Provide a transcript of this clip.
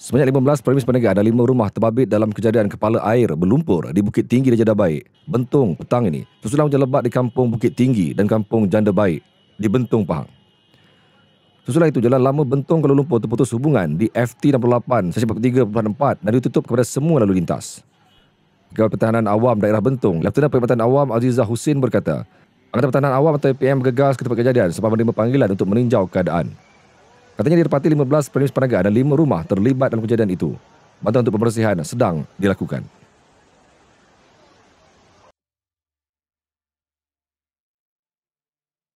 Sebanyak 15 premis peniaga dan 5 rumah terbabit dalam kejadian kepala air berlumpur di Bukit Tinggi dan Janda Baik, Bentung, petang ini. Susulan hujan lebat di kampung Bukit Tinggi dan kampung Janda Baik di Bentung, Pahang. Susulan itu, jalan lama Bentung Kuala Lumpur terputus hubungan di FT68, sesi 43.4 dan ditutup kepada semua lalu lintas. Pegawai Pertahanan Awam Daerah Bentung, Lieutenant Perkhidmatan Awam Azizah Husin berkata, Angkatan Pertahanan Awam atau APM bergegas ke tempat kejadian sebab menerima panggilan untuk meninjau keadaan. Katanya didapati 15 premis penaga dan 5 rumah terlibat dalam kejadian itu. Bantuan untuk pembersihan sedang dilakukan.